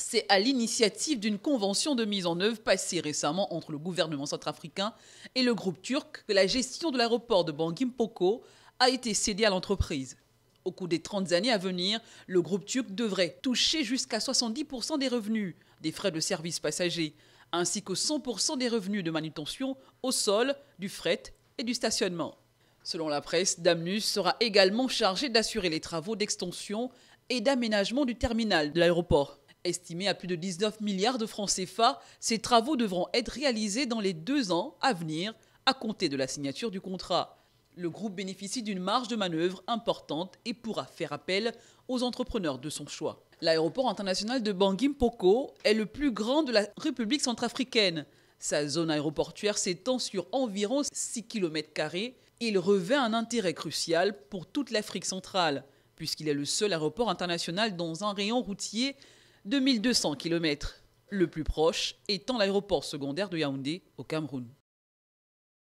C'est à l'initiative d'une convention de mise en œuvre passée récemment entre le gouvernement centrafricain et le groupe turc que la gestion de l'aéroport de Bangimpoko a été cédée à l'entreprise. Au cours des 30 années à venir, le groupe turc devrait toucher jusqu'à 70% des revenus des frais de service passagers, ainsi que 100% des revenus de manutention au sol, du fret et du stationnement. Selon la presse, Damnus sera également chargé d'assurer les travaux d'extension et d'aménagement du terminal de l'aéroport. Estimé à plus de 19 milliards de francs CFA, ces travaux devront être réalisés dans les deux ans à venir, à compter de la signature du contrat. Le groupe bénéficie d'une marge de manœuvre importante et pourra faire appel aux entrepreneurs de son choix. L'aéroport international de bangui poko est le plus grand de la République centrafricaine. Sa zone aéroportuaire s'étend sur environ 6 km et il revêt un intérêt crucial pour toute l'Afrique centrale, puisqu'il est le seul aéroport international dans un rayon routier 2200 km, le plus proche étant l'aéroport secondaire de Yaoundé au Cameroun.